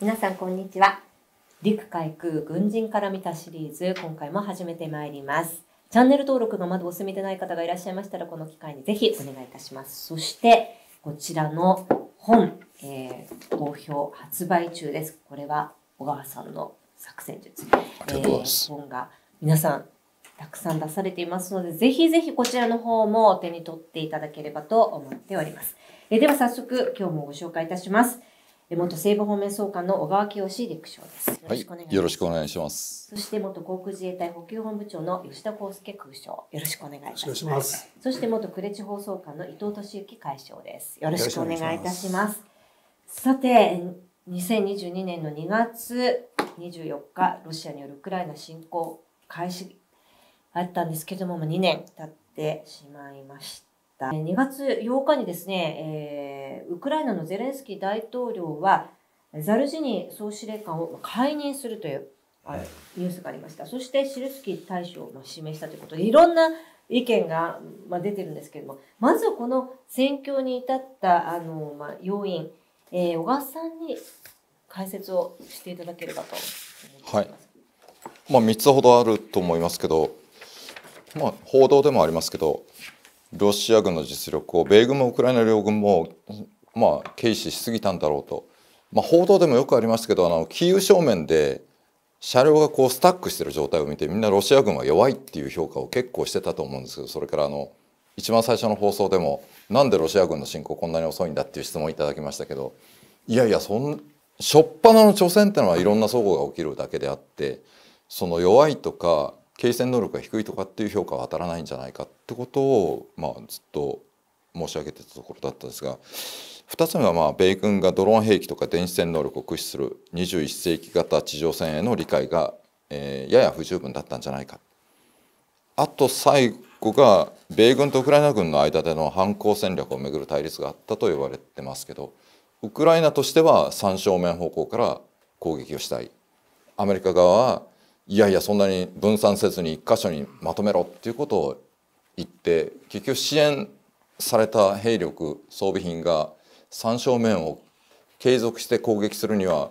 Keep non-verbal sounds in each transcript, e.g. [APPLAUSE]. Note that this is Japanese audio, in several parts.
皆さんこんにちは陸海空軍人から見たシリーズ今回も始めてまいりますチャンネル登録がまだお済みでない方がいらっしゃいましたらこの機会にぜひお願いいたしますそしてこちらの本、えー、好評発売中ですこれは小川さんの作戦術、えー、本が皆さんたくさん出されていますので、ぜひぜひこちらの方も手に取っていただければと思っております。えでは早速今日もご紹介いたします。元西部方面総監の小川清陸将です。よろしくお願いします。はい、ますそして元航空自衛隊補給本部長の吉田康介空将、よろしくお願いいたします。そして元呉地方総監の伊藤俊之海将です。よろしくお願いいたします。ますさて、2022年の2月24日、ロシアによるウクライナ侵攻開始あったんですけれども、2年経ってしまいました。。2月8日にですね、えウクライナのゼレンスキー大統領は、ザルジニ総司令官を解任するという、ニュースがありました。そしてシルスキー大将を指名したということで、いろんな意見が、まあ、出てるんですけれども、まずこの選挙に至ったあの、まあ、要因、えー、小川さんに解説をしていただければとはい。まあ、3つほどあると思いますけど、まあ、報道でもありますけど、ロシア軍の実力を米軍もウクライナ両軍も、まあ、軽視しすぎたんだろうと、まあ、報道でもよくありましたけどあのキーウ正面で車両がこうスタックしてる状態を見てみんなロシア軍は弱いっていう評価を結構してたと思うんですけどそれからあの一番最初の放送でもなんでロシア軍の侵攻こんなに遅いんだっていう質問をいただきましたけどいやいやそん初っ端の挑戦っていうのはいろんな騒動が起きるだけであってその弱いとか継戦能力が低いとかっていう評価は当たらないんじゃないかってことを、まあ、ずっと申し上げてたところだったんですが2つ目はまあ米軍がドローン兵器とか電子戦能力を駆使する21世紀型地上戦への理解が、えー、やや不十分だったんじゃないかあと最後が米軍とウクライナ軍の間での反攻戦略をめぐる対立があったと言われてますけどウクライナとしては3正面方向から攻撃をしたいアメリカ側はいやいやそんなに分散せずに一箇所にまとめろっていうことを言って結局支援された兵力装備品が3正面を継続して攻撃するには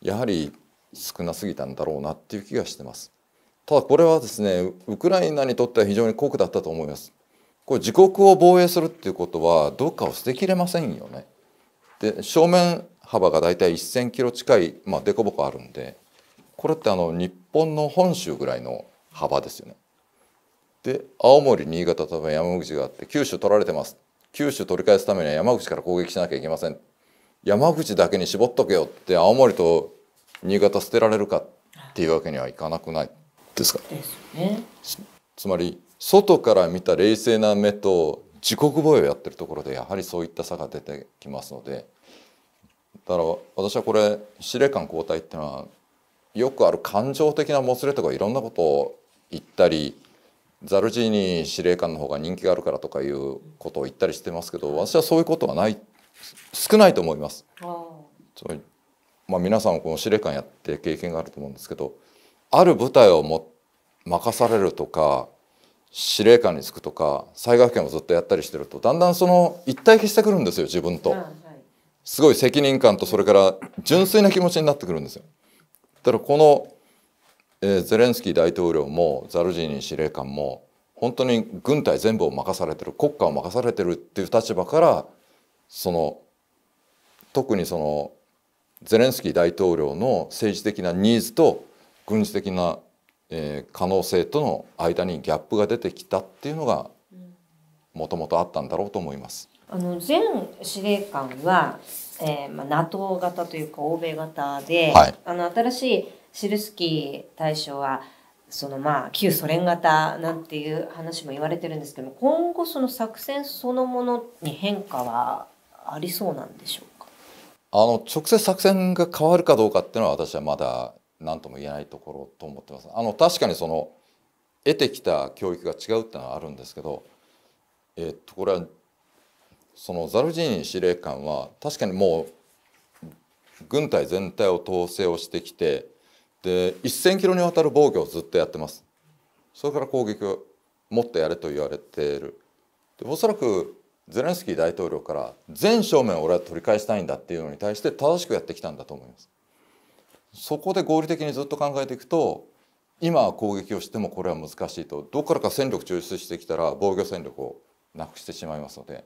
やはり少なすぎたんだろうなっていう気がしてます。ただこれはですねウクライナにとっては非常に酷だったと思います。これ自国を防衛するっていうことはどっかを捨てきれませんよね。で正面幅がだいたい1,000キロ近いまあ凸凹あるんでこれってあの日本の本州ぐらいの幅ですよね。で青森新潟と山口があって九州取られてます九州取り返すためには山口から攻撃しなきゃいけません山口だけに絞っとけよって青森と新潟捨てられるかっていうわけにはいかなくないですかですねつまり外から見た冷静な目と自国防衛をやってるところでやはりそういった差が出てきますのでだから私はこれ司令官交代っていうのはよくある感情的なもつれとかいろんなことを言ったりザルジーニ司令官の方が人気があるからとかいうことを言ったりしてますけど私はそういうことはない少ないと思います。まあ、皆さんこの司令官やって経験があると思うんですけどある部隊をも任されるとか司令官に就くとか災害権をずっとやったりしてるとだんだんその一体化してくるんですよ自分と。すごい責任感とそれから純粋な気持ちになってくるんですよ。だからこの、えー、ゼレンスキー大統領もザルジーニ司令官も本当に軍隊全部を任されてる国家を任されてるっていう立場からその特にそのゼレンスキー大統領の政治的なニーズと軍事的な、えー、可能性との間にギャップが出てきたっていうのがもともとあったんだろうと思います。あの前司令官はえーまあ、NATO 型というか欧米型で、はい、あの新しいシルスキー大将はそのまあ旧ソ連型なんていう話も言われてるんですけど今後その作戦そのものに変化はありそうなんでしょうかあの直接作戦が変わるかどうかっていうのは私はまだ何とも言えないところと思ってます。あの確かにその得てきた教育が違うっていうのはあるんですけど、えー、っとこれはそのザルジーニ司令官は確かにもう軍隊全体を統制をしてきてで1,000キロにわたる防御をずっとやってますそれから攻撃をもっとやれと言われているでおそらくゼレンスキー大統領から全正面を俺は取り返したいんだっていうのに対して正しくやってきたんだと思いますそこで合理的にずっと考えていくと今は攻撃をしてもこれは難しいとどこからか戦力抽出してきたら防御戦力をなくしてしまいますので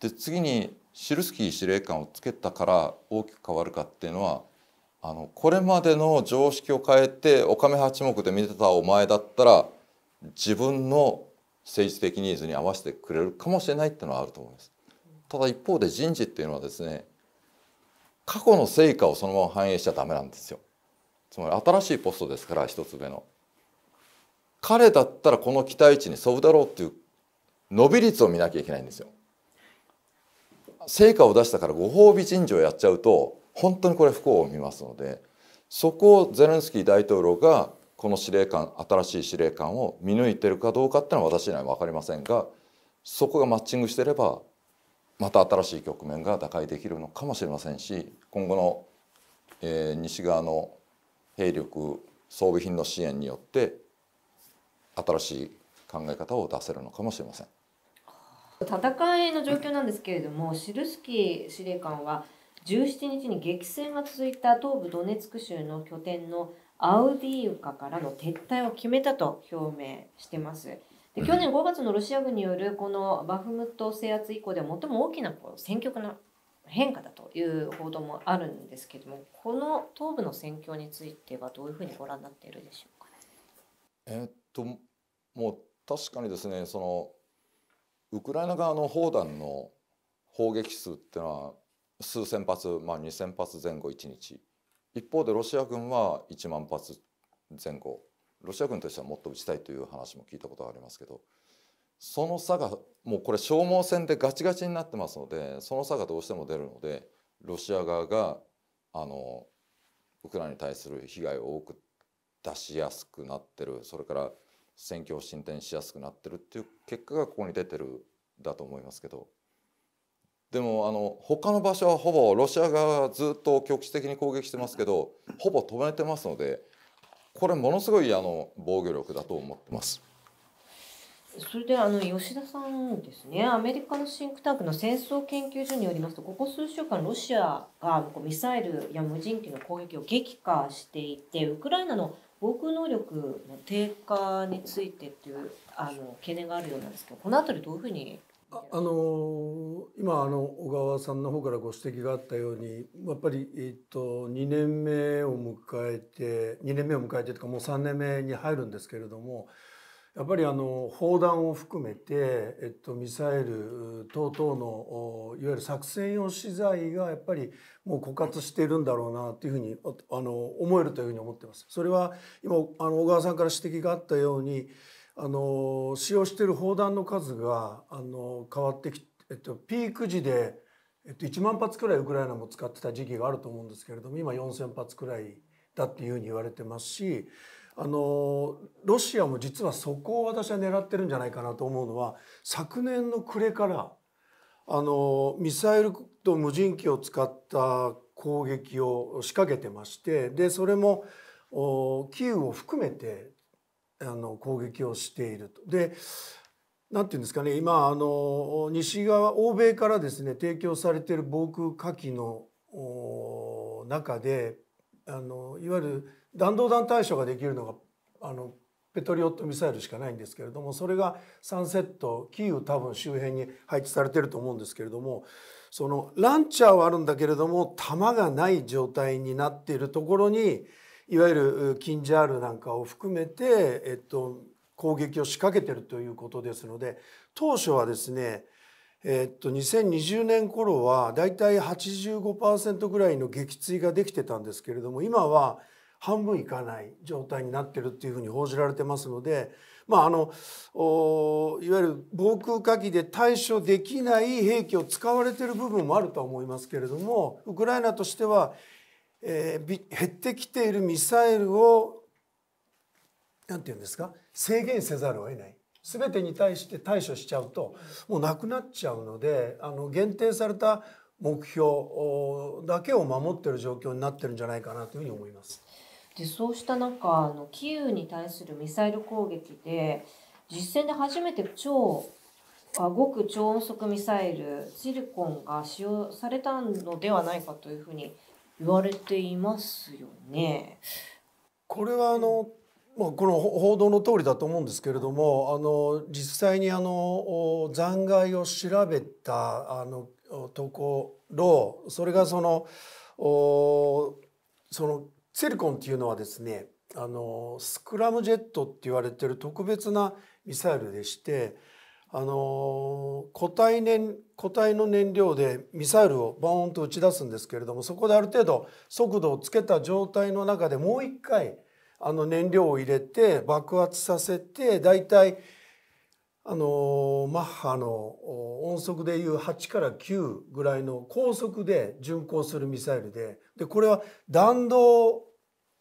で次にシルスキー司令官をつけたから大きく変わるかっていうのはあのこれまでの常識を変えておかめ八目で見てたお前だったら自分の政治的ニーズに合わせてくれるかもしれないっていうのはあると思います。ただ一方で人事っていうのはですね過去の成果をそのまま反映しちゃダメなんですよ。つまり新しいポストですから一つ目の。彼だったらこの期待値に沿うだろうっていう伸び率を見なきゃいけないんですよ。成果を出したからご褒美人事をやっちゃうと本当にこれ不幸を見ますのでそこをゼレンスキー大統領がこの司令官新しい司令官を見抜いてるかどうかっていうのは私には分かりませんがそこがマッチングしてればまた新しい局面が打開できるのかもしれませんし今後の、えー、西側の兵力装備品の支援によって新しい考え方を出せるのかもしれません。戦いの状況なんですけれども、シルスキー司令官は17日に激戦が続いた東部ドネツク州の拠点のアウディウカからの撤退を決めたと表明してます。で去年5月のロシア軍によるこのバフムト制圧以降で最も大きなこう戦局の変化だという報道もあるんですけどもこの東部の戦況についてはどういうふうにご覧になっているでしょうか、えー、っともう確かにですねそのウクライナ側の砲弾の砲撃数っていうのは数千発、まあ、2,000発前後1日一方でロシア軍は1万発前後ロシア軍としてはもっと打ちたいという話も聞いたことがありますけどその差がもうこれ消耗戦でガチガチになってますのでその差がどうしても出るのでロシア側があのウクライナに対する被害を多く出しやすくなってるそれから選挙を進展しやすくなってるっていう結果がここに出てるだと思いますけどでもあの他の場所はほぼロシア側がずっと局地的に攻撃してますけどほぼ止めてますのでこれものすごいあの防御力だと思ってます。それであの吉田さんですねアメリカのシンクタンクの戦争研究所によりますとここ数週間ロシアがミサイルや無人機の攻撃を激化していてウクライナの防空能力の低下についてっていうあの懸念があるようなんですけどこの辺りどういうふうにああの今あの小川さんの方からご指摘があったようにやっぱり、えっと、2年目を迎えて2年目を迎えてとかもう3年目に入るんですけれどもやっぱりあの砲弾を含めて、えっと、ミサイル等々のいわゆる作戦用資材がやっぱりもう枯渇しているんだろうなというふうにあの思えるというふうに思ってます。それは今あの小川さんから指摘があったようにあの使用している砲弾の数があの変わってきて、えっと、ピーク時で、えっと、1万発くらいウクライナも使ってた時期があると思うんですけれども今4,000発くらいだっていうふうに言われてますし。あのロシアも実はそこを私は狙ってるんじゃないかなと思うのは昨年の暮れからあのミサイルと無人機を使った攻撃を仕掛けてましてでそれもキーウを含めてあの攻撃をしていると。でなんて言うんですかね今あの西側欧米からですね提供されている防空火器の中であのいわゆる弾道弾対処ができるのがあのペトリオットミサイルしかないんですけれどもそれがサンセットキーウ多分周辺に配置されてると思うんですけれどもそのランチャーはあるんだけれども弾がない状態になっているところにいわゆるキンジャールなんかを含めて、えっと、攻撃を仕掛けてるということですので当初はですねえー、っと2020年頃はだいたい85%ぐらいの撃墜ができてたんですけれども今は半分いかない状態になってるっていうふうに報じられてますので、まあ、あのいわゆる防空火器で対処できない兵器を使われてる部分もあるとは思いますけれどもウクライナとしては、えー、減ってきているミサイルを何て言うんですか制限せざるを得ない全てに対して対処しちゃうともうなくなっちゃうのであの限定された目標だけを守ってる状況になってるんじゃないかなというふうに思います。でそうした中あのキーウに対するミサイル攻撃で実戦で初めて超極超音速ミサイルシリコンが使用されたのではないかというふうに言われていますよね。これはあのまあ、この報道の通りだと思うんですけれどもあの実際にあの残骸を調べたあのところそれがそのおそのセルコンっていうのはですねあのスクラムジェットって言われてる特別なミサイルでしてあの固体燃固体の燃料でミサイルをバーンと打ち出すんですけれどもそこである程度速度をつけた状態の中でもう一回あの燃料を入れて爆発させて大体あのマッハの音速でいう8から9ぐらいの高速で巡航するミサイルででこれは弾道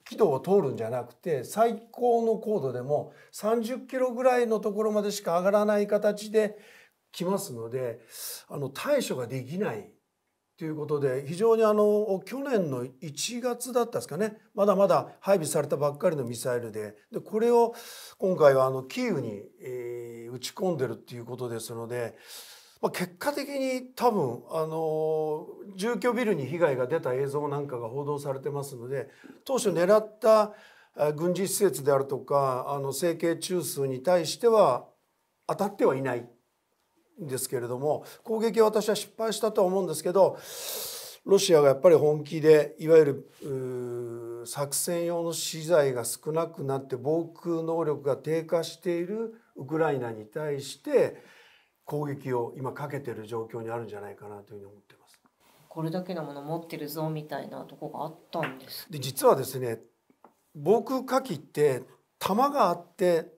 軌道を通るんじゃなくて最高の高度でも30キロぐらいのところまでしか上がらない形で来ますのであの対処ができないということで非常にあの去年の1月だったんですかねまだまだ配備されたばっかりのミサイルででこれを今回はあのキーウに、えー、撃ち込んでるっていうことですので、まあ、結果的に多分あの住居ビルに被害が出た映像なんかが報道されてますので当初狙った軍事施設であるとかあの政権中枢に対しては当たってはいないですけれども攻撃は私は失敗したとは思うんですけどロシアがやっぱり本気でいわゆる作戦用の資材が少なくなって防空能力が低下しているウクライナに対して攻撃を今かけてる状況にあるんじゃないかなというふうに思ってます。これだけのもの持ってるぞみたいなとこがあったんです。で実はですね防空火器って弾があって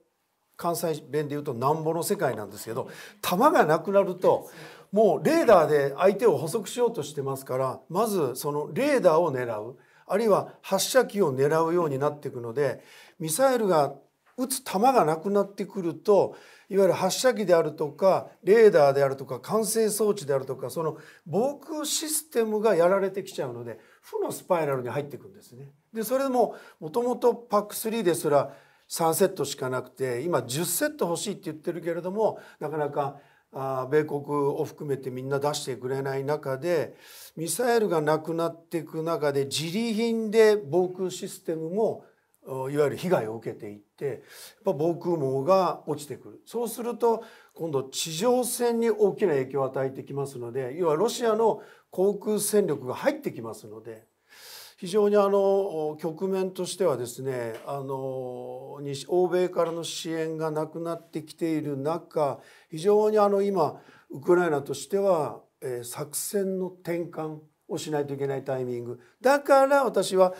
関西弁でいうとなんぼの世界なんですけど弾がなくなるともうレーダーで相手を捕捉しようとしてますからまずそのレーダーを狙うあるいは発射機を狙うようになっていくのでミサイルが撃つ弾がなくなってくるといわゆる発射機であるとかレーダーであるとか管制装置であるとかその防空システムがやられてきちゃうので負のスパイラルに入っていくんですね。でそれももともと PAC3 ですら3セットしかなくて今10セット欲しいって言ってるけれどもなかなかあ米国を含めてみんな出してくれない中でミサイルがなくなっていく中で自利品で防空システムもいわゆる被害を受けていってやっぱ防空網が落ちてくるそうすると今度地上戦に大きな影響を与えてきますので要はロシアの航空戦力が入ってきますので非常にあの局面としてはですねあの欧米からの支援がなくなってきている中非常にあの今ウクライナとしては、え作戦の転換をしないといけないタイミングだから私は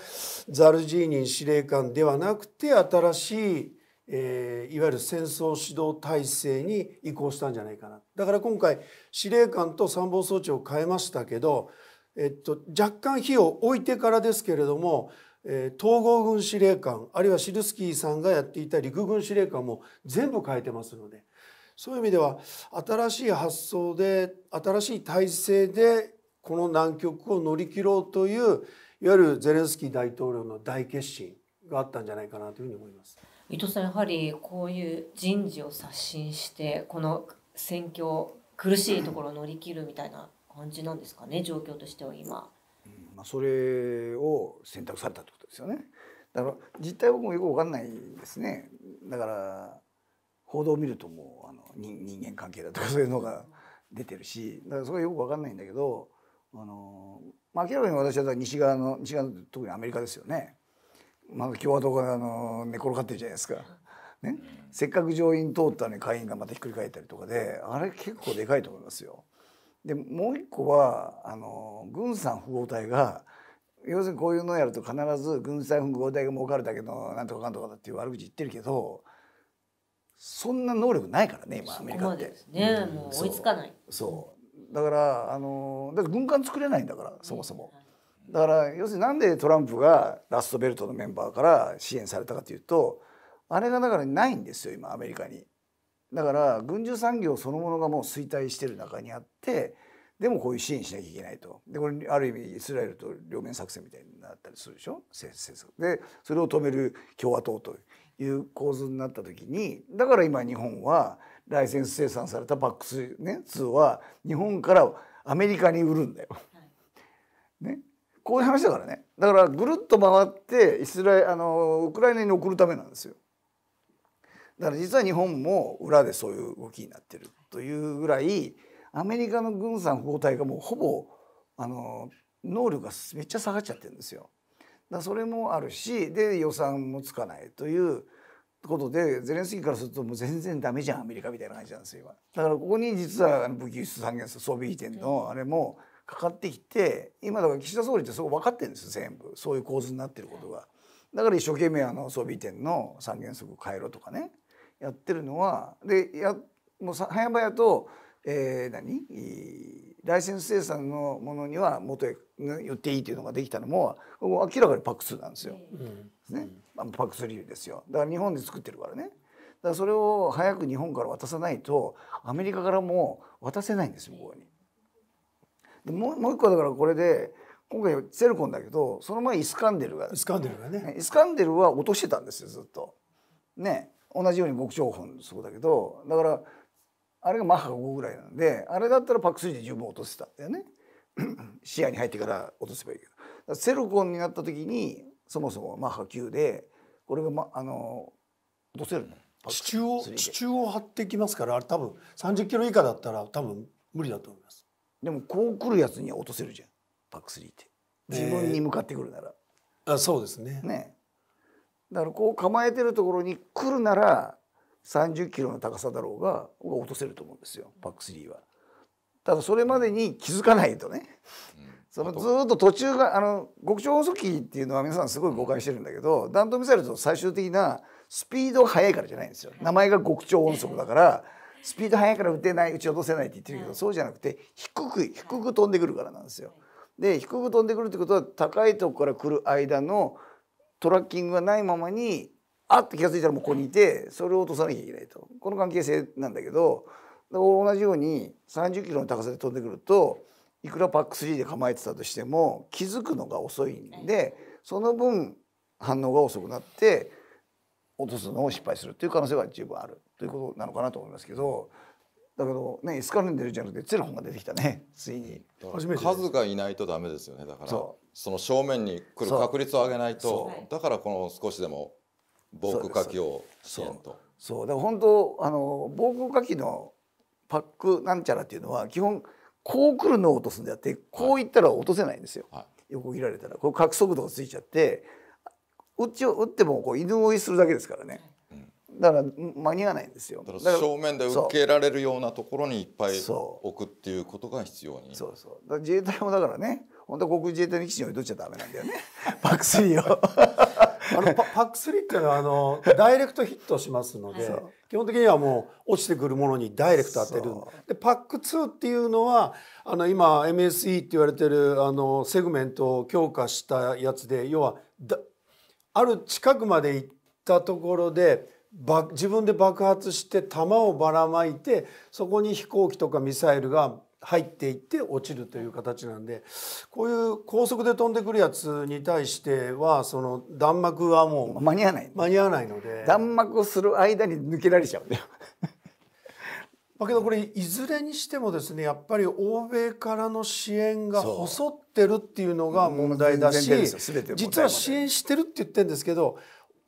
ザルジーニン司令官ではなくて新しい、えー、いわゆる戦争指導体制に移行したんじゃないかなだから今回司令官と参謀総長を変えましたけどえっと、若干火を置いてからですけれども、えー、統合軍司令官あるいはシルスキーさんがやっていた陸軍司令官も全部変えてますのでそういう意味では新しい発想で新しい体制でこの難局を乗り切ろうといういわゆるゼレンスキー大統領の大決心があったんじゃないかなというふうに思います。伊藤さんやはりこういう人事を刷新してこの選挙苦しいところを乗り切るみたいな感じなんですかね状況としては今。うんまあ、それを選択されたってことですよね。だから実態僕もよくわかんないですね。だから報道を見るともうあの人人間関係だとかそういうのが出てるし、だからそれはよくわかんないんだけど、あのまあ明らかに私は西側の西側特にアメリカですよね。まだ共和党があの寝転がってるじゃないですか。ね、せっかく上院通ったのに下院がまたひっくり返ったりとかであれ結構でかいと思いますよ。でもう一個はあの軍産複合体が要するにこういうのをやると必ず軍産複合体が儲かるだけのなんとかかんとかだっていう悪口言ってるけどそんな能力ないからね今アメリカって。追いつかない。そうだからあのだって軍艦作れないんだからそもそも。だから要するになんでトランプがラストベルトのメンバーから支援されたかというとあれがだからないんですよ今アメリカに。だから軍需産業そのものがもう衰退してる中にあってでもこういう支援しなきゃいけないとでこれある意味イスラエルと両面作戦みたいになったりするでしょ政策でそれを止める共和党という構図になった時にだから今日本はライセンス生産された p a ク2ね、は日本からアメリカに売るんだよ。ね、こういう話だからねだからぐるっと回ってイスラエあのウクライナに送るためなんですよ。だから実は日本も裏でそういう動きになってるというぐらいアメリカの軍産包帯がもうほぼあの能力がめっちゃ下がっちゃってるんですよ。だそれもあるしで予算もつかないということでゼレンスキーからするともう全然ダメじゃんアメリカみたいな感じなんですよ今。だからここに実は武器輸出三原則装備移転のあれもかかってきて今だから岸田総理ってそこ分かってるんですよ全部そういう構図になってることが。だから一生懸命あの装備移転の三原則を変えろとかねやってるのはでやもう早々と、えー、何ライセンス生産のものには元へ寄っていいというのができたのもも明らかにパック2なんですよ。うん、ね、パック3流ですよ。だから日本で作ってるからね。だからそれを早く日本から渡さないとアメリカからも渡せないんですよ向こうに。でもうもう一個だからこれで今回セルコンだけどその前イスカンデルがイスカンデルがねイスカンデルは落としてたんですよずっと。ね同じように極超音そうだけどだからあれがマッハ5ぐらいなんであれだったらパック3で十分落とせたんだよね [CLEARS THROAT] 視野に入ってから落とせばいいけどセルコンになった時にそもそもマッハ9でこれが、ま、あの落とせるの地中を地中を張ってきますからあれ多分30キロ以下だったら多分無理だと思いますでもこう来るやつには落とせるじゃんパック3って自分に向かってくるなら、えー、あそうですねねだからこう構えてるところに来るなら30キロの高さだろうが落とせると思うんですよパック3は。ただそれまでに気づかないとね、うん、そのずっと途中があの極超音速機っていうのは皆さんすごい誤解してるんだけど、うん、弾道ミサイルと最終的なスピードが速いからじゃないんですよ。名前が極超音速だから、スピード速いから打てない打ち落とせないって言ってるけど、そうじゃなくて低く低く飛んでくるからなんですよ。で低く飛んでくるってことは高いとこから来る間のトラッキングがないままにあっと気が付いたらもうここにいてそれを落とさなきゃいけないとこの関係性なんだけど同じように30キロの高さで飛んでくるといくらパック3で構えてたとしても気づくのが遅いんでその分反応が遅くなって落とすのを失敗するっていう可能性は十分あるということなのかなと思いますけど。だけどねエスカレンデルじゃなくてツェルホンが出てきたねついに数がいないとダメですよねだからその正面に来る確率を上げないとだからこの少しでも防空火器を支援とそうでら本当あの防空火器のパックなんちゃらっていうのは基本こう来るのを落とすんであってこういったら落とせないんですよ、はい、横切られたらこう角速度がついちゃってうちを打ってもこう犬追いするだけですからねだから間に合わないんですよ正面で受けられるようなところにいっぱい置くっていうことが必要にそうそう自衛隊もだからね本当は国自衛隊の基地に置いとっちゃダメなんだよね [LAUGHS] パック3をあのパパック3っていうのはあのダイレクトヒットしますので、基本的にはもう落ちてくるものにダイレクト当てるでパック2っていうのはあの今 MSE って言われてるあのセグメントを強化したやつで要はだある近くまで行ったところで自分で爆発して弾をばらまいてそこに飛行機とかミサイルが入っていって落ちるという形なんでこういう高速で飛んでくるやつに対してはその弾幕はもう間に合わない間に合わないので弾幕をする間に抜けられちゃうんだよ。だ [LAUGHS] けどこれいずれにしてもですねやっぱり欧米からの支援が細ってるっていうのが問題だし実は支援してるって言ってるんですけど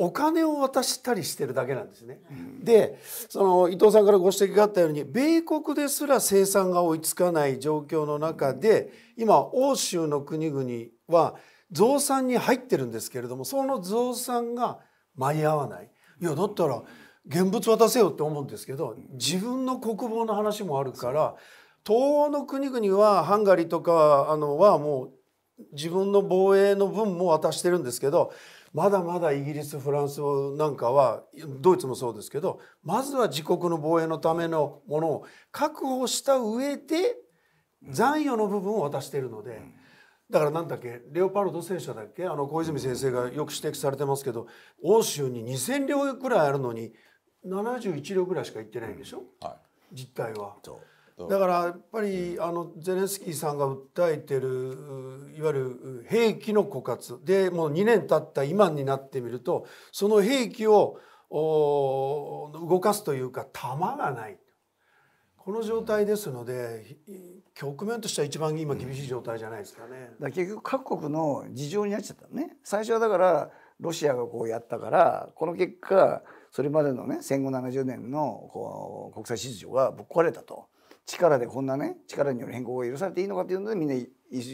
お金を渡したりしてるだけなんですね。でその伊藤さんからご指摘があったように米国ですら生産が追いつかない状況の中で今欧州の国々は増産に入ってるんですけれどもその増産が間に合わない。いやだったら現物渡せよって思うんですけど自分の国防の話もあるから東欧の国々はハンガリーとかあのはもう自分の防衛の分も渡してるんですけどまだまだイギリスフランスなんかはドイツもそうですけどまずは自国の防衛のためのものを確保した上で残余の部分を渡しているので。だからなんだっけレオパルド戦車だっけあの小泉先生がよく指摘されてますけど欧州に2,000両ぐらいあるのに71両ぐらいしか行ってないんでしょ、うんはい、実態は。だからやっぱり、あのゼレンスキーさんが訴えてるいわゆる兵器の枯渇でもう2年経った今になってみるとその兵器を動かすというか弾がないこの状態ですので局面としては一番今厳しい状態じゃないですかね。だか結局各国の事情になっちゃったね最初はだからロシアがこうやったからこの結果それまでのね戦後70年のこう国際秩序がぶっ壊れたと力でこんなね力による変更が許されていいのかというのでみんな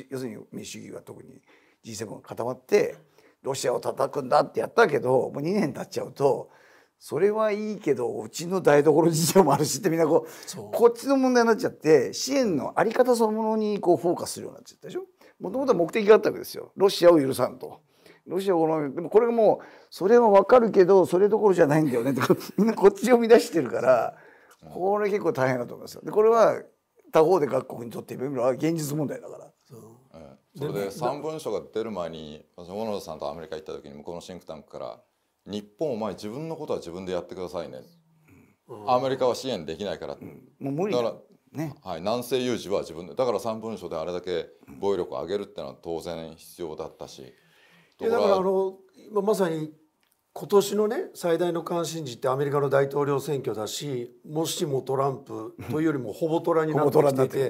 要するに民主主義は特に G7 が固まってロシアを叩くんだってやったけどもう2年経っちゃうとそれはいいけどうちの台所事情もあるしってみんなこうこっちの問題になっちゃって支援の在り方そのものにこうフォーカスするようになっちゃったでしょもともと目的があったわけですよロシアを許さんと。ロシアをでもこれがもうそれは分かるけどそれどころじゃないんだよねってみんなこっちを生み出してるから。これ結構大変だと思いますよでこれは他方で各国にとってみ現実問題だから。それで3文書が出る前に私小野田さんとアメリカ行った時に向こうのシンクタンクから「日本お前自分のことは自分でやってくださいね」アメリカは支援できないから、もう無理だから、ねはい、南西有事は自分でだから3文書であれだけ防衛力を上げるっていうのは当然必要だったし。だからあのまさに今年のね最大の関心事ってアメリカの大統領選挙だしもしもトランプというよりもほぼトラになってきてて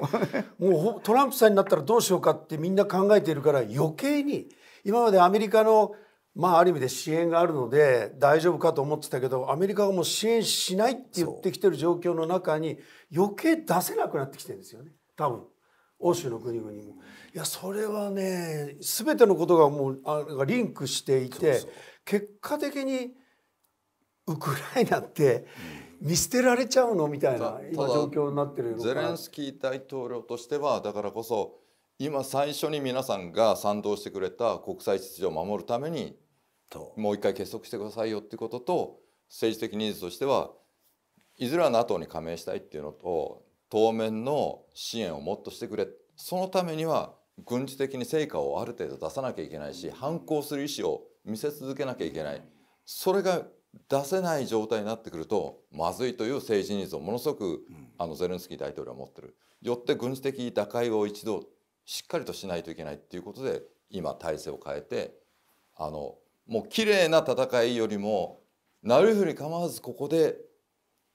もうトランプさんになったらどうしようかってみんな考えているから余計に今までアメリカのまあある意味で支援があるので大丈夫かと思ってたけどアメリカがもう支援しないって言ってきてる状況の中に余計出せなくなってきてるんですよね多分。欧州の国々もいやそれはね全てのことがもうあリンクしていてそうそう結果的にウクライナって見捨てられちゃうのみたいな今状況になってるゼレンスキー大統領としてはだからこそ今最初に皆さんが賛同してくれた国際秩序を守るためにもう一回結束してくださいよってことと政治的ニーズとしてはいずれは NATO に加盟したいっていうのと当面の支援をもっとしてくれそのためには軍事的に成果をある程度出さなきゃいけないし反抗する意思を見せ続けなきゃいけないそれが出せない状態になってくるとまずいという政治ニーズをものすごくあのゼレンスキー大統領は持ってるよって軍事的打開を一度しっかりとしないといけないっていうことで今体制を変えてあのもう綺麗な戦いよりもなるふり構わずここで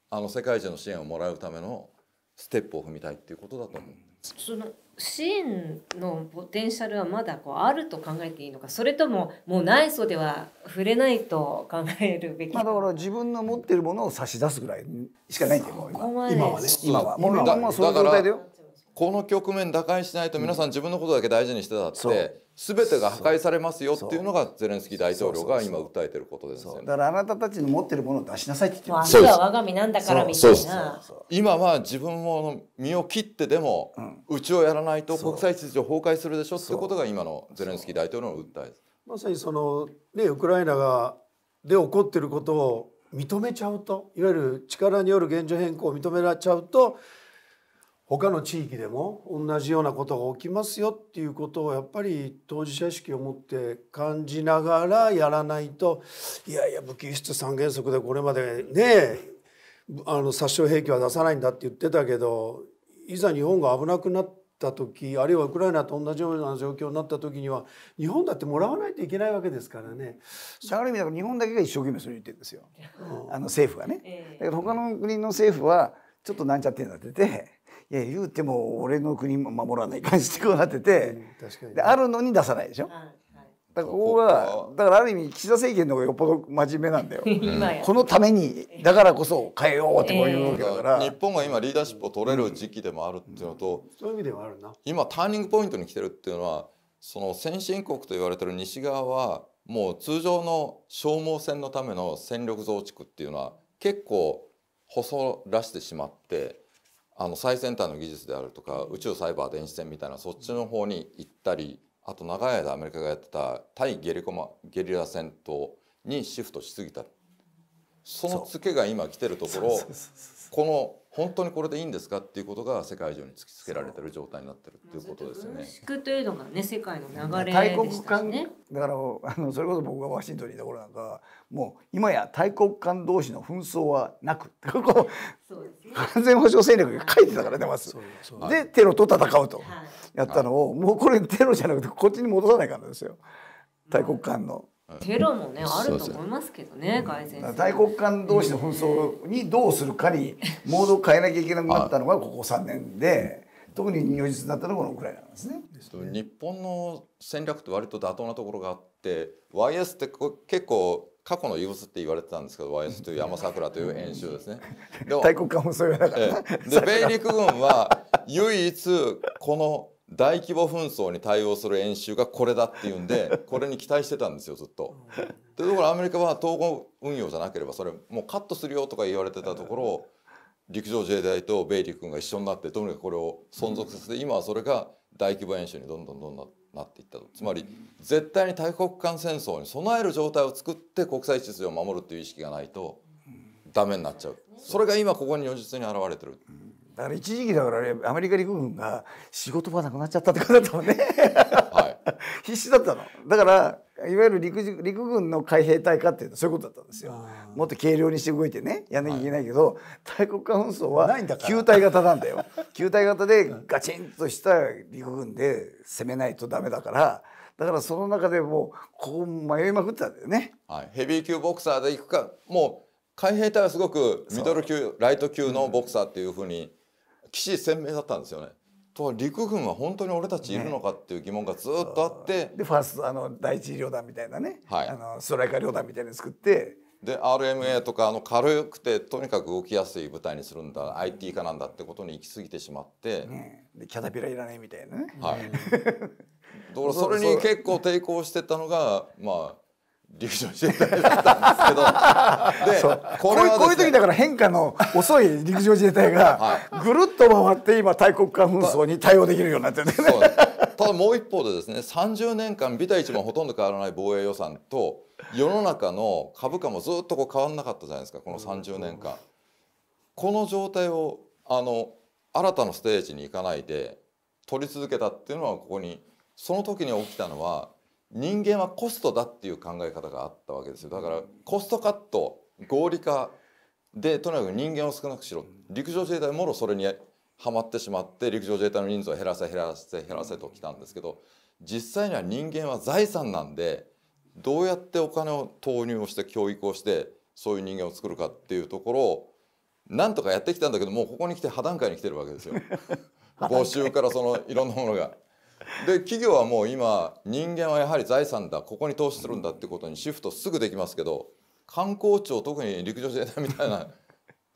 あの世界中の支援をもらうためのステップを踏みたいっていうことだと思う。その支援のポテンシャルはまだこうあると考えていいのかそれとももうないでは触れないと考えるべき、まあ、だから自分の持ってるものを差し出すぐらいしかないんだよう今今はね今はもう今はそう状態だよこの局面打開しないと皆さん自分のことだけ大事にしてたって全てが破壊されますよっていうのがゼレンスキー大統領が今訴えてることですよね。だからあなたたちの持ってるものを出しなさいって言ってまは我が身なんだからみたいな。今は自分も身を切ってでもうちをやらないと国際秩序崩壊するでしょってことが今のゼレンスキー大統領の訴えです。まさにそのねウクライナがで起こってることを認めちゃうといわゆる力による現状変更を認められちゃうと他の地域でも同じようなことが起きますよっていうことをやっぱり当事者意識を持って感じながらやらないといやいや武器輸出三原則でこれまでねあの殺傷兵器は出さないんだって言ってたけどいざ日本が危なくなった時あるいはウクライナと同じような状況になった時には日本だってもらわないといけないわけですからね。だか意味だから日本だけが一生懸命それ言ってるんですよ、うん、あの政府がね。だから他の国の政府はちょっとなんちゃってなってて。いや言うても俺の国も守らない感じでこうなってて、であるのに出さないでしょ。だからここがだからある意味岸田政権の方がよっぽど真面目なんだよ [LAUGHS] このためにだからこそ変えようってこういうわけだから、日本が今リーダーシップを取れる時期でもあるっていうのと、そういう意味ではあるな今ターニングポイントに来てるっていうのはその先進国と言われてる西側はもう通常の消耗戦のための戦力増築っていうのは結構細らしてしまってあの最先端の技術であるとか宇宙サイバー電子戦みたいなそっちの方に行ったりあと長い間アメリカがやってた対ゲリコマゲリラ戦闘にシフトしすぎたそのツケが今来てるところこの本当にこれでいいんですかっていうことが世界中に突きつけられてる状態になってるっていうことですよね。というのがね世界の流れ、ね、大国間だからあのそれこそ僕がワシントンにいた頃なんかもう今や大国間同士の紛争はなくここ安全保障戦略が書いてたから出ます。はい、でテロと戦うとやったのを、はい、もうこれテロじゃなくてこっちに戻さないからですよ大国間の。テロもねあると思いますけどね改善大国間同士の紛争にどうするかにモードを変えなきゃいけなくなったのがここ3年で。特に如実だったのこのウらいなんですね。日本の戦略って割と妥当なところがあって YS って結構過去の遺物って言われてたんですけど YS という山桜という演習ですね。大国間もそういた。で米陸軍は唯一この大規模紛争に対応する演習がこれだっていうんで [LAUGHS] これに期待してたんですよずっと。というところアメリカは統合運用じゃなければそれもうカットするよとか言われてたところを陸上自衛隊と米陸軍が一緒になってとにかくこれを存続させて今はそれが大規模演習にどんどんどんどんなっていったつまり絶対に大国間戦争に備える状態を作って国際秩序を守るという意識がないとダメになっちゃうそれが今ここに如実に表れてる。だから一時期だからアメリカ陸軍が仕事がなくなっちゃったってことだったもんねはい、[LAUGHS] 必死だったのだからいわゆる陸陸軍の海兵隊かっていうのはそういうことだったんですよもっと軽量にして動いてねやんなきゃいけないけど、大国間紛争は球体型なんだよ球体型でガチンとした陸軍で攻めないとダメだからだからその中でもうこう迷いまくってたんだよね、はい、ヘビー級ボクサーでいくかもう海兵隊はすごくミドル級ライト級のボクサーっていうふうに岸鮮明だったんですよね。とは陸軍は本当に俺たちいるのかっていう疑問がずっとあって、ね、でファーストあの第一旅団みたいなね、はい、あのストライカー旅団みたいに作ってで RMA とかあの軽くてとにかく動きやすい舞台にするんだ、うん、IT 化なんだってことに行き過ぎてしまって、ね、でキャタピラいらないみたいなね、はい、[LAUGHS] だからそれに結構抵抗してたのがまあ流暢してるだったんですけど [LAUGHS] でこれ、ね、こういう時だから変化の遅い陸上自衛隊がぐるっと回って今大国間紛争に対応できるようになってるねただもう一方でですね30年間ビタ一番ほとんど変わらない防衛予算と世の中の株価もずっとこう変わらなかったじゃないですかこの30年間。この状態をあの新たなステージに行かないで取り続けたっていうのはここにその時に起きたのは人間はコストだっていう考え方があったわけですよだからコストカット合理化でとにかく人間を少なくしろ陸上自衛隊もろそれにはまってしまって陸上自衛隊の人数を減らせ減らせ減らせときたんですけど実際には人間は財産なんでどうやってお金を投入をして教育をしてそういう人間を作るかっていうところをなんとかやってきたんだけどもうここに来て破談会に来てるわけですよ [LAUGHS] 募集からそのいろんなものがで企業はもう今人間はやはり財産だここに投資するんだってことにシフトすぐできますけど観光庁特に陸上自衛隊みたいな [LAUGHS]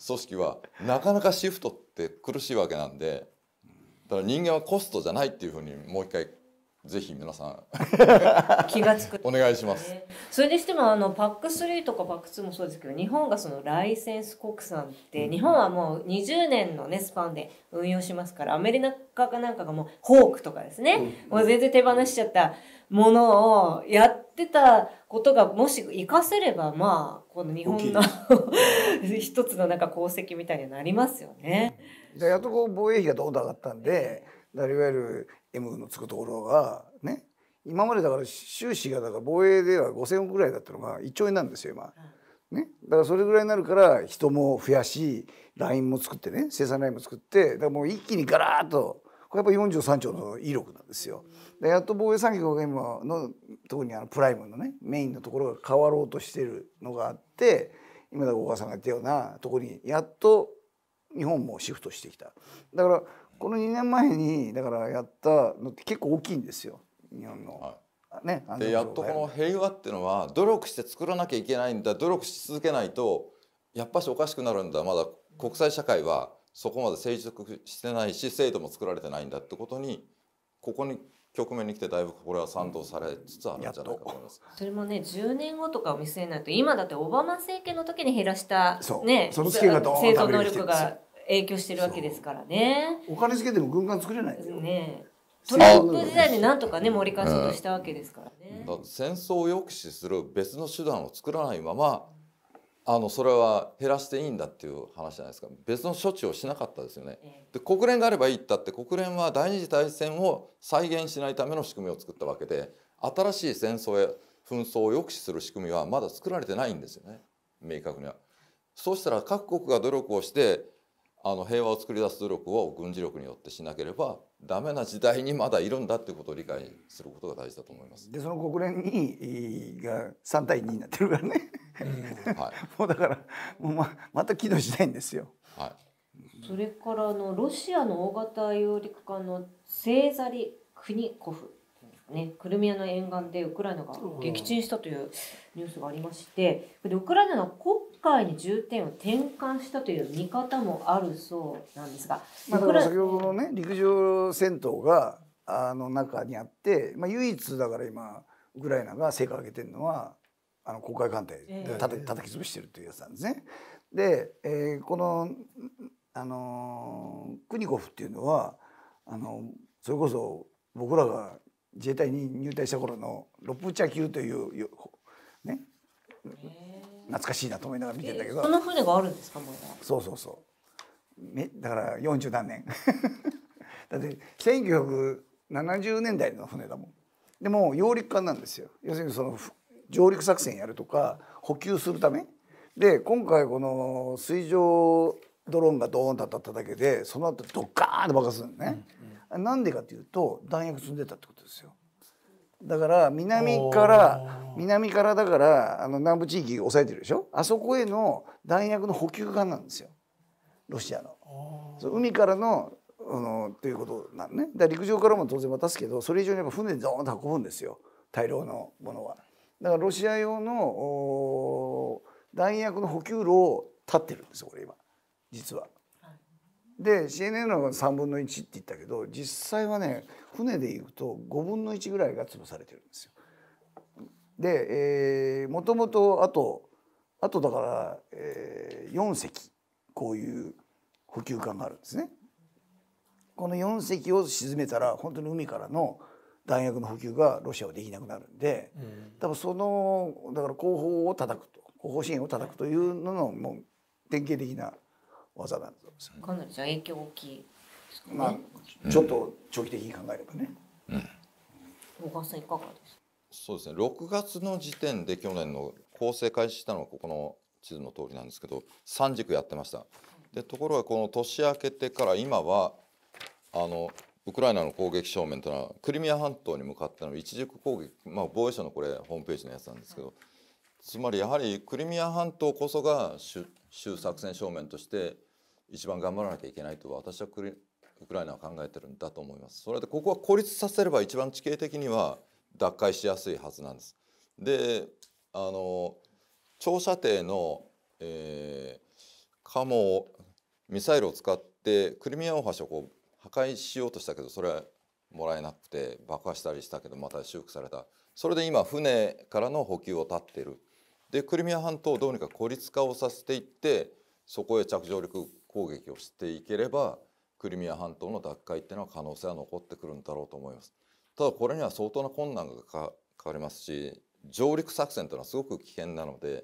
組織はなかなかシフトって苦しいわけなんでだから人間はコストじゃないっていうふうにもう一回ぜひ皆さん気がつくお願いします、それにしてもあのパック3とかパック2もそうですけど日本がそのライセンス国産って日本はもう20年の、ね、スパンで運用しますからアメリカかなんかがもうホークとかですね、もう全然手放しちゃったものをやってたことがもし活かせればまあこの日本の一つのなんか功績みたいになりますよね。じゃやっとこう防衛費がどうだったんで、いわゆる M のつくところがね今までだから収支がだから防衛では5,000億ぐらいだったのが1兆円なんですよ今。ね、だからそれぐらいになるから人も増やしラインも作ってね生産ラインも作ってだからもう一気にガラッとこれやっぱ43兆の威力なんですよ。でやっと防衛産業が今の特にあのプライムのねメインのところが変わろうとしているのがあって今だ小川さんが言ったようなとこにやっと日本もシフトしてきた。だからこの2年前にだからやったのって結構大きいんですよ日本の。はいね、でやっとこの平和っていうのは努力して作らなきゃいけないんだ努力し続けないとやっぱしおかしくなるんだまだ国際社会はそこまで成熟してないし制度も作られてないんだってことにここに局面に来てだいぶこれは賛同されつつあるんじゃないかと思います。それもね10年後とかを見据えないと今だってオバマ政権の時に減らした、ね、その制度能力が影響してるわけですからね。お金つけても軍艦作れないですよ。ねトランプ時代でなんとかね盛り返そうとしたわけですからね。ら戦争を抑止する別の手段を作らないままあのそれは減らしていいんだっていう話じゃないですか別の処置をしなかったですよね。で国連があればいいったって国連は第二次大戦を再現しないための仕組みを作ったわけで新しい戦争や紛争を抑止する仕組みはまだ作られてないんですよね明確には。そうしたら各国が努力をしてあの平和を作り出す努力を軍事力によってしなければダメな時代にまだいるんだっていうことを理解することが大事だと思います。でその国連にが三対二になってるからね、はい、[LAUGHS] もうだからもうままた機能しないんですよ。はい、それからあのロシアの大型揚陸艦のセーザリ・クニコフ。ね、クルミアの沿岸でウクライナが撃沈したというニュースがありましてでウクライナの国界に重点を転換したという見方もあるそうなんですが、まあ、だから先ほどのね陸上戦闘があの中にあって、まあ、唯一だから今ウクライナが成果を上げてるのはあの国会艦隊でたた、えー、き潰してるというやつなんですね。で、えー、このあのー、クニコフっていうのはあのそれこそ僕らが自衛隊に入隊した頃のロプチャ級という、ね、懐かしいなと思いながら見てんだけど、えー、の船があるんですかもうそうそうそうだから四十何年 [LAUGHS] だって千九百七十年代の船だもんでも揚陸艦なんですよ要するにその上陸作戦やるとか補給するためで今回この水上ドローンがドーンと当たっただけでその後ドッカーンと爆発するのね、うんうん、なんでかというと弾薬積んでたってことですよだから南から南からだからあの南部地域抑えてるでしょあそこへの弾薬の補給艦なんですよロシアの。海からのあのということなんねだ陸上からも当然渡すけどそれ以上にやっぱ船でドーンと運ぶんですよ大量のものは。だからロシア用の弾薬の補給路を立ってるんですよこれ今実は。で CNN の3分の1って言ったけど実際はね船で行くと5分の1ぐらいが潰されてるんですよ。でもともとあとあとだから、えー、4隻こういう補給艦があるんですね。この4隻を沈めたら本当に海からの弾薬の補給がロシアはできなくなるんで、うん、多分そのだから後方を叩くと後方支援を叩くというののもう典型的な技なんですよ。かなりじゃ影響大きい、まあちょっと長期的に考えればね。うん、小川さんいかがですか。そうですね6月の時点で去年の構成開始したのはここの地図の通りなんですけど3軸やってましたでところがこの年明けてから今はあのウクライナの攻撃正面というのはクリミア半島に向かっての一軸攻撃、まあ、防衛省のこれホームページのやつなんですけど、つまりやはりクリミア半島こそが州作戦正面として一番頑張らなきゃいけないと私はウクライナは考えてるんだと思います。それでここは孤立させれば一番地形的には脱会しやすいはずなんです。であの長射程の、えー、カモミサイルを使ってクリミア大橋をこう破壊しようとしたけどそれはもらえなくて爆破したりしたけどまた修復されたそれで今船からの補給を断っているでクリミア半島をどうにか孤立化をさせていってそこへ着上陸攻撃をしていければクリミア半島の奪回っていうのは可能性は残ってくるんだろうと思います。ただこれには相当な困難がかかりますし上陸作戦というのはすごく危険なので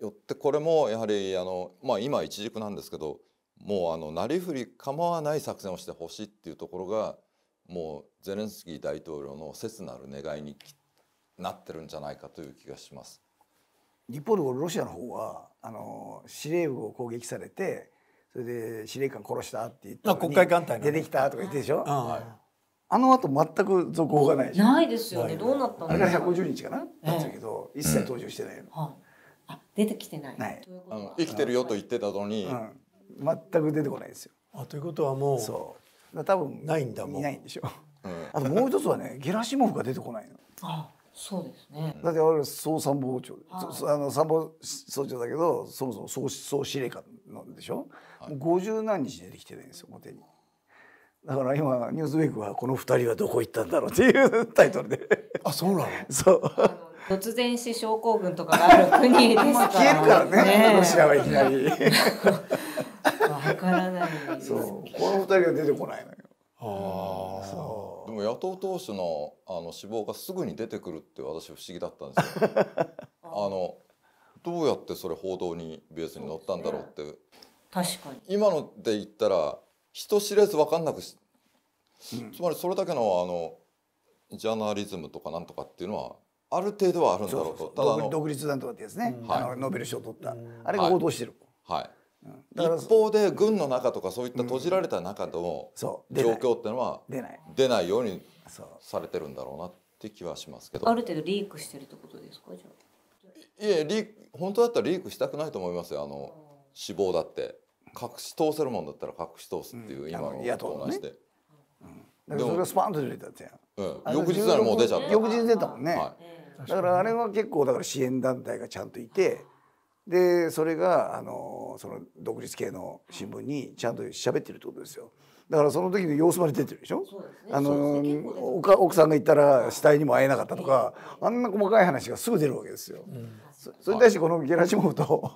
よってこれもやはりあの、まあ、今一軸なんですけどもうあのなりふり構わない作戦をしてほしいっていうところがもうゼレンスキー大統領の切なる願いになってるんじゃないかという気がします。一方でロシアの方はあの司令部を攻撃されてそれで司令官殺したって言って国会艦隊出てきたとか言ってでしょ、はい、あの後全く続報がないないですよね。どうなったあれが1 5日かな、えー、だけど一切登場してない、うん、あ出てきてない。ないあの生きてるよと言ってたのに、うん、全く出てこないですよ。あということはもうそう多分ないんだもん。いないんでしょう。ん、[LAUGHS] あともう一つはねゲラシモフが出てこないの。あそうですね。だって我々総参謀長、はい、あの参謀総長だけどそもそも総総司令官なんでしょ。はい、う50何日出てきてないんですよ表に。だから今「ニュースウィークはこの2人はどこ行ったんだろうっていうタイトルであそうなのそう突然死症候群とかがある国ですから、ね、消えるからねロシアはいきなりわからないそうこの2人は出てこないのよああでも野党党首のあの死亡がすぐに出てくるって私不思議だったんですよ [LAUGHS] あのどうやってそれ報道にベースに載ったんだろうって、ね、確かに今ので言ったら人知れず分かんなくし、うん、つまりそれだけのあのジャーナリズムとかなんとかっていうのはある程度はあるんだろうとただ独立団とかってやつね、はい、あのノーベル賞を取った、あれが報道してる。はい、はい一方で軍の中とかそういった閉じられた中の状況っていうのは出ないようにされてるんだろうなって気はしますけどある程度リークしてるってことですかじゃあいえリ本当だったらリークしたくないと思いますよあの死亡だって隠し通せるもんだったら隠し通すっていう、うん、今のと同じで、ねうん、だからそれがスパンと出てたやつやん、翌日ならもう出ちゃった翌日出たもんね、はい、だからあれは結構だから支援団体がちゃんといてでそれがあのその独立系の新聞にちゃんと喋ってるってことですよだからその時の様子まで出てるでしょ、ね、あの、ね、奥さんが行ったら死体にも会えなかったとかあんな細かい話がすぐ出るわけですよ、うんそれに対してこのゲラシモフとこ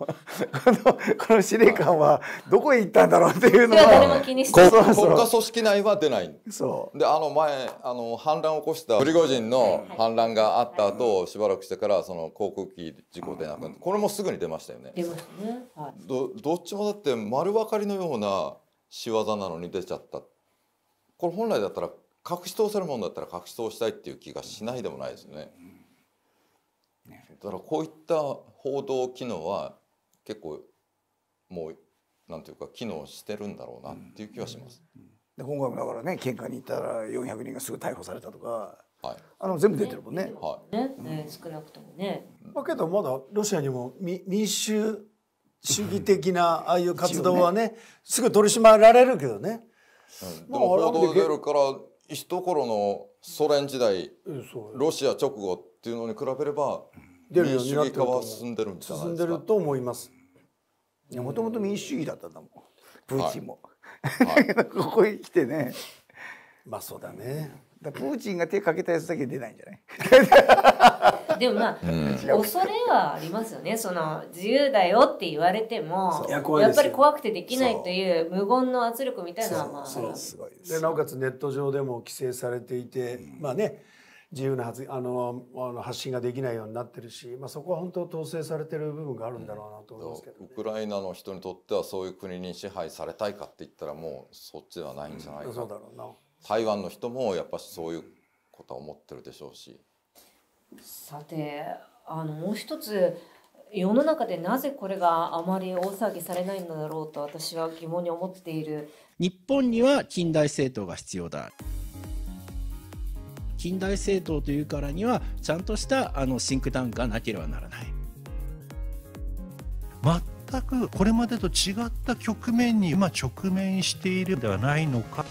のこの司令官はどこへ行ったんだろうっていうのは国家組織内は出ないそうであの前あの反乱を起こしたプリゴジンの反乱があった後、しばらくしてからその航空機事故で亡くなってこれもすぐに出ましたよね出ましたね、はい、どどっちもだって丸分かりのような仕業なのに出ちゃったこれ本来だったら隠し通せるもんだったら隠し通したいっていう気がしないでもないですね、だからこういった報道機能は結構もうなんていうか機能してるんだろうなっていう気はします。うんうんで今回もだからね喧嘩に行ったら400人がすぐ逮捕されたとか、はい、あの全部出てるもんね。はいね、ね、少なくともね。まあけどまだロシアにも民主主義的なああいう活動はね、ね、すぐ取り締まられるけどね。うん、でも報道出るから一頃のソ連時代、ロシア直後っていうのに比べれば出るようになってる進んでるんじゃないですか進んでると思いますもともと民主主義だったんだもんプーチンも、はい、[LAUGHS] ここに来てねまあそうだねだプーチンが手かけたやつだけ出ないんじゃないでもまあ、うん、恐れはありますよねその自由だよって言われてもやっぱり怖くてできないという無言の圧力みたいなのはまあでなおかつネット上でも規制されていて、うん、まあね自由な発あのあの発信ができないようになってるし、まあ、そこは本当統制されてる部分があるんだろうなと思いますけど、ね、ウクライナの人にとってはそういう国に支配されたいかって言ったらもうそっちではないんじゃないか、うん、そうだろうな台湾の人もやっぱしそういうことは思ってるでしょうし。さてあのもう一つ世の中でなぜこれがあまり大騒ぎされないのだろうと私は疑問に思っている日本には近代政党が必要だ近代政党というからにはちゃんとしたあのシンクタンクがなければならない。全くこれまでと違った局面に今直面しているではないのか。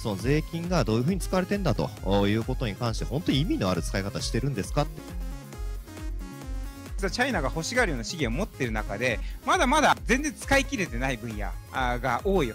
その税金がどういうふうに使われてんだということに関して本当に意味のある使い方してるんですかチャイナが欲しがるような資源を持ってる中でまだまだ全然使い切れてない分野が多いよ。